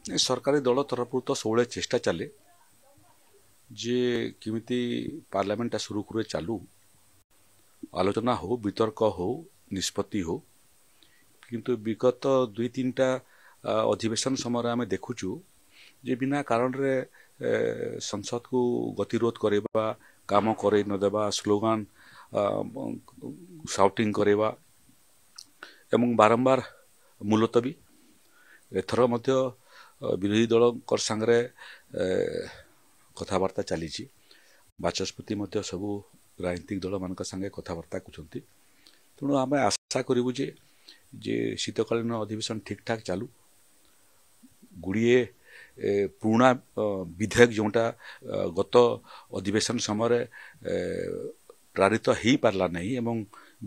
ସରକାରୀ ଦଳ ତରଫରୁ ତ ସବୁବେଳେ ଚେଷ୍ଟା ଚାଲେ ଯେ କେମିତି ପାର୍ଲାମେଣ୍ଟଟା ସୁରୁଖୁରୁରେ ଚାଲୁ ଆଲୋଚନା ହଉ ବିତର୍କ ହଉ ନିଷ୍ପତ୍ତି ହଉ କିନ୍ତୁ ବିଗତ ଦୁଇ ତିନିଟା ଅଧିବେଶନ ସମୟରେ ଆମେ ଦେଖୁଛୁ ଯେ ବିନା କାରଣରେ ସଂସଦକୁ ଗତିରୋଧ କରେଇବା କାମ କରେଇ ନଦେବା ସ୍ଲୋଗାନ୍ ସାଉଟିଂ କରେଇବା ଏବଂ ବାରମ୍ବାର ମୁଲତବୀ ଏଥର ମଧ୍ୟ ବିରୋଧୀ ଦଳଙ୍କ ସାଙ୍ଗରେ କଥାବାର୍ତ୍ତା ଚାଲିଛି ବାଚସ୍ପତି ମଧ୍ୟ ସବୁ ରାଜନୈତିକ ଦଳମାନଙ୍କ ସାଙ୍ଗେ କଥାବାର୍ତ୍ତା କରୁଛନ୍ତି ତେଣୁ ଆମେ ଆଶା କରିବୁ ଯେ ଯେ ଶୀତକାଳୀନ ଅଧିବେଶନ ଠିକ୍ ଠାକ୍ ଚାଲୁ ଗୁଡ଼ିଏ ପୁରୁଣା ବିଧେୟକ ଯେଉଁଟା ଗତ ଅଧିବେଶନ ସମୟରେ ପ୍ରାରିତ ହୋଇପାରିଲା ନାହିଁ ଏବଂ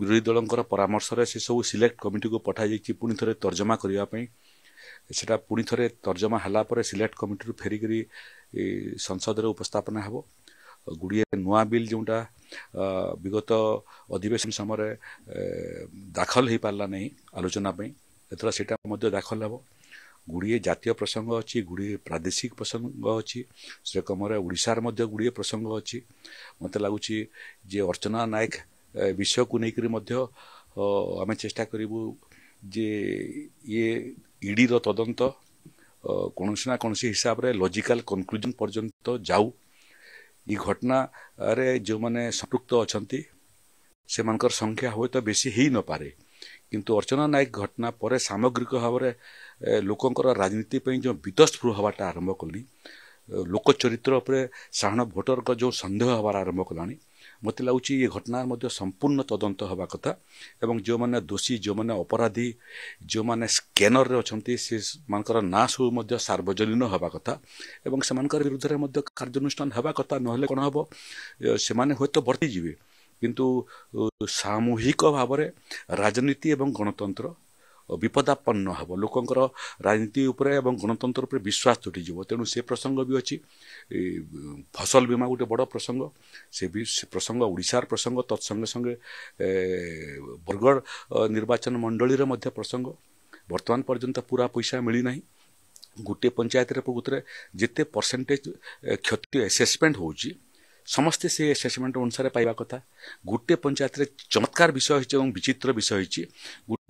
ବିରୋଧୀ ଦଳଙ୍କର ପରାମର୍ଶରେ ସେସବୁ ସିଲେକ୍ଟ କମିଟିକୁ ପଠାଯାଇଛି ପୁଣି ଥରେ ତର୍ଜମା କରିବା ପାଇଁ ସେଇଟା ପୁଣି ଥରେ ତର୍ଜମା ହେଲା ପରେ ସିଲେକ୍ଟ କମିଟିରୁ ଫେରିକରି ସଂସଦରେ ଉପସ୍ଥାପନ ହେବ ଗୁଡ଼ିଏ ନୂଆ ବିଲ୍ ଯେଉଁଟା ବିଗତ ଅଧିବେଶନ ସମୟରେ ଦାଖଲ ହୋଇପାରିଲା ନାହିଁ ଆଲୋଚନା ପାଇଁ ସେତେବେଳେ ସେଇଟା ମଧ୍ୟ ଦାଖଲ ହେବ ଗୁଡ଼ିଏ ଜାତୀୟ ପ୍ରସଙ୍ଗ ଅଛି ଗୁଡ଼ିଏ ପ୍ରାଦେଶିକ ପ୍ରସଙ୍ଗ ଅଛି ସେକମରେ ଓଡ଼ିଶାରେ ମଧ୍ୟ ଗୁଡ଼ିଏ ପ୍ରସଙ୍ଗ ଅଛି ମୋତେ ଲାଗୁଛି ଯେ ଅର୍ଚ୍ଚନା ନାୟକ ବିଷୟକୁ ନେଇକରି ମଧ୍ୟ ଆମେ ଚେଷ୍ଟା କରିବୁ ଯେ ଇଏ ଇଡ଼ିର ତଦନ୍ତ କୌଣସି ନା କୌଣସି ହିସାବରେ ଲଜିକାଲ୍ କନ୍କ୍ଲୁଜନ୍ ପର୍ଯ୍ୟନ୍ତ ଯାଉ ଏଇ ଘଟଣାରେ ଯେଉଁମାନେ ସମ୍ପୃକ୍ତ ଅଛନ୍ତି ସେମାନଙ୍କର ସଂଖ୍ୟା ହୁଏତ ବେଶୀ ହୋଇନପାରେ କିନ୍ତୁ ଅର୍ଚ୍ଚନା ନାୟକ ଘଟଣା ପରେ ସାମଗ୍ରିକ ଭାବରେ ଲୋକଙ୍କର ରାଜନୀତି ପାଇଁ ଯେଉଁ ବିତସ୍ଫୁ ହେବାଟା ଆରମ୍ଭ କଲି ଲୋକ ଚରିତ୍ର ଉପରେ ସାଧାରଣ ଭୋଟରଙ୍କ ଯେଉଁ ସନ୍ଦେହ ହେବାର ଆରମ୍ଭ କଲାଣି ମୋତେ ଲାଗୁଛି ଏ ଘଟଣାର ମଧ୍ୟ ସମ୍ପୂର୍ଣ୍ଣ ତଦନ୍ତ ହେବା କଥା ଏବଂ ଯେଉଁମାନେ ଦୋଷୀ ଯେଉଁମାନେ ଅପରାଧୀ ଯେଉଁମାନେ ସ୍କେନର୍ରେ ଅଛନ୍ତି ସେମାନଙ୍କର ନାଁ ସବୁ ମଧ୍ୟ ସାର୍ବଜନୀନ ହେବା କଥା ଏବଂ ସେମାନଙ୍କର ବିରୁଦ୍ଧରେ ମଧ୍ୟ କାର୍ଯ୍ୟାନୁଷ୍ଠାନ ହେବା କଥା ନହେଲେ କ'ଣ ହେବ ସେମାନେ ହୁଏତ ବର୍ତ୍ତିଯିବେ କିନ୍ତୁ ସାମୂହିକ ଭାବରେ ରାଜନୀତି ଏବଂ ଗଣତନ୍ତ୍ର ବିପଦାପନ୍ନ ହେବ ଲୋକଙ୍କର ରାଜନୀତି ଉପରେ ଏବଂ ଗଣତନ୍ତ୍ର ଉପରେ ବିଶ୍ୱାସ ତୁଟିଯିବ ତେଣୁ ସେ ପ୍ରସଙ୍ଗ ବି ଅଛି ଫସଲ ବୀମା ଗୋଟେ ବଡ଼ ପ୍ରସଙ୍ଗ ସେ ବି ସେ ପ୍ରସଙ୍ଗ ଓଡ଼ିଶାର ପ୍ରସଙ୍ଗ ତତ୍ ସଙ୍ଗେ ସଙ୍ଗେ ବରଗଡ଼ ନିର୍ବାଚନ ମଣ୍ଡଳୀର ମଧ୍ୟ ପ୍ରସଙ୍ଗ ବର୍ତ୍ତମାନ ପର୍ଯ୍ୟନ୍ତ ପୁରା ପଇସା ମିଳିନାହିଁ ଗୋଟିଏ ପଞ୍ଚାୟତରେ ପ୍ରକୃତରେ ଯେତେ ପରସେଣ୍ଟେଜ୍ କ୍ଷତି ଏସେସମେଣ୍ଟ ହେଉଛି ସମସ୍ତେ ସେ ଏସେସମେଣ୍ଟ ଅନୁସାରେ ପାଇବା କଥା ଗୋଟିଏ ପଞ୍ଚାୟତରେ ଚମତ୍କାର ବିଷୟ ହୋଇଛି ଏବଂ ବିଚିତ୍ର ବିଷୟ ହୋଇଛି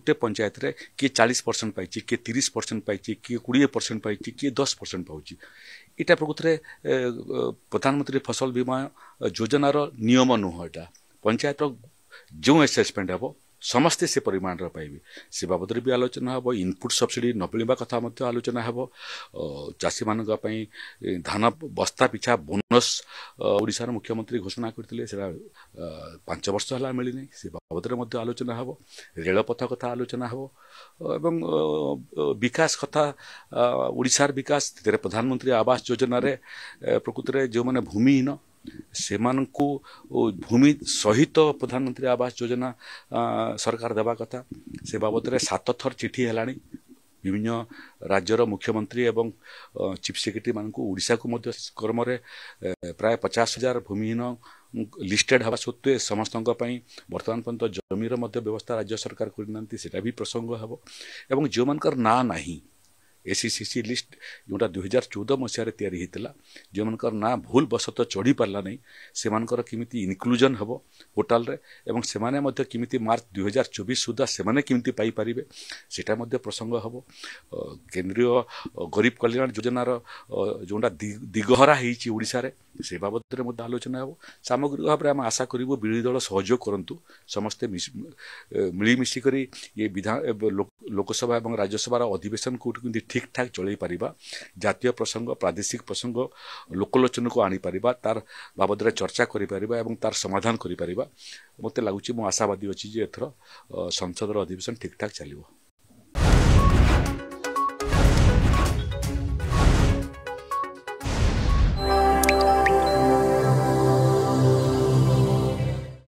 ଗୋଟେ ପଞ୍ଚାୟତରେ କିଏ ଚାଳିଶ ପରସେଣ୍ଟ ପାଇଛି କିଏ ତିରିଶ ପରସେଣ୍ଟ ପାଇଛି କିଏ କୋଡ଼ିଏ ପରସେଣ୍ଟ ପାଇଛି କିଏ ଦଶ ପରସେଣ୍ଟ ପାଉଛି ଏଇଟା ପ୍ରକୃତରେ ପ୍ରଧାନମନ୍ତ୍ରୀ ଫସଲ ବୀମା ଯୋଜନାର ନିୟମ ନୁହଁ ଏଇଟା ପଞ୍ଚାୟତର ଯେଉଁ ଆସେସମେଣ୍ଟ ହେବ ସମସ୍ତେ ସେ ପରିମାଣର ପାଇବେ ସେ ବାବଦରେ ବି ଆଲୋଚନା ହେବ ଇନପୁଟ୍ ସବସିଡ଼ି ନ ମିଳିବା କଥା ମଧ୍ୟ ଆଲୋଚନା ହେବ ଚାଷୀମାନଙ୍କ ପାଇଁ ଧାନ ବସ୍ତା ପିଛା ପ୍ଲସ୍ ଓଡ଼ିଶାର ମୁଖ୍ୟମନ୍ତ୍ରୀ ଘୋଷଣା କରିଥିଲେ ସେଇଟା ପାଞ୍ଚ ବର୍ଷ ହେଲା ମିଳିନି ସେ ବାବଦରେ ମଧ୍ୟ ଆଲୋଚନା ହେବ ରେଳପଥ କଥା ଆଲୋଚନା ହେବ ଏବଂ ବିକାଶ କଥା ଓଡ଼ିଶାର ବିକାଶ ସେଥିରେ ପ୍ରଧାନମନ୍ତ୍ରୀ ଆବାସ ଯୋଜନାରେ ପ୍ରକୃତରେ ଯେଉଁମାନେ ଭୂମିହୀନ ସେମାନଙ୍କୁ ଭୂମି ସହିତ ପ୍ରଧାନମନ୍ତ୍ରୀ ଆବାସ ଯୋଜନା ସରକାର ଦେବା କଥା ସେ ବାବଦରେ ସାତ ଥର ଚିଠି ହେଲାଣି ବିଭିନ୍ନ ରାଜ୍ୟର ମୁଖ୍ୟମନ୍ତ୍ରୀ ଏବଂ ଚିଫ୍ ସେକ୍ରେଟେରୀମାନଙ୍କୁ ଓଡ଼ିଶାକୁ ମଧ୍ୟ କ୍ରମରେ ପ୍ରାୟ ପଚାଶ ହଜାର ଭୂମିହୀନ ଲିଷ୍ଟେଡ଼୍ ହେବା ସତ୍ତ୍ୱେ ସମସ୍ତଙ୍କ ପାଇଁ ବର୍ତ୍ତମାନ ପର୍ଯ୍ୟନ୍ତ ଜମିର ମଧ୍ୟ ବ୍ୟବସ୍ଥା ରାଜ୍ୟ ସରକାର କରିନାହାନ୍ତି ସେଇଟା ବି ପ୍ରସଙ୍ଗ ହେବ ଏବଂ ଯେଉଁମାନଙ୍କର ନାଁ ନାହିଁ ଏସିସିସି ଲିଷ୍ଟ ଯେଉଁଟା ଦୁଇହଜାର ଚଉଦ ମସିହାରେ ତିଆରି ହେଇଥିଲା ଯେଉଁମାନଙ୍କର ନାଁ ଭୁଲ ବଶତଃ ଚଢ଼ି ପାରିଲା ନାହିଁ ସେମାନଙ୍କର କେମିତି ଇନକ୍ଲୁଜନ୍ ହେବ ପୋର୍ଟାଲରେ ଏବଂ ସେମାନେ ମଧ୍ୟ କେମିତି ମାର୍ଚ୍ଚ ଦୁଇହଜାର ଚବିଶ ସୁଦ୍ଧା ସେମାନେ କେମିତି ପାଇପାରିବେ ସେଇଟା ମଧ୍ୟ ପ୍ରସଙ୍ଗ ହେବ କେନ୍ଦ୍ରୀୟ ଗରିବ କଲ୍ୟାଣ ଯୋଜନାର ଯେଉଁଟା ଦିଗହରା ହେଇଛି ଓଡ଼ିଶାରେ ସେ ବାବଦରେ ମଧ୍ୟ ଆଲୋଚନା ହେବ ସାମଗ୍ରିକ ଭାବରେ ଆମେ ଆଶା କରିବୁ ବିରୋଧୀ ଦଳ ସହଯୋଗ କରନ୍ତୁ ସମସ୍ତେ ମିଳିମିଶି କରି ଏ ବିଧାନ ଲୋକସଭା ଏବଂ ରାଜ୍ୟସଭାର ଅଧିବେଶନ କେଉଁଠି କେମିତି ଠିକ୍ଠାକ୍ ଚଳାଇ ପାରିବା ଜାତୀୟ ପ୍ରସଙ୍ଗ ପ୍ରାଦେଶିକ ପ୍ରସଙ୍ଗ ଲୋକଲୋଚନକୁ ଆଣିପାରିବା ତାର ବାବଦରେ ଚର୍ଚ୍ଚା କରିପାରିବା ଏବଂ ତାର ସମାଧାନ କରିପାରିବା ମୋତେ ଲାଗୁଛି ମୁଁ ଆଶାବାଦୀ ଅଛି ଯେ ଏଥର ସଂସଦର ଅଧିବେଶନ ଠିକ୍ଠାକ୍ ଚାଲିବ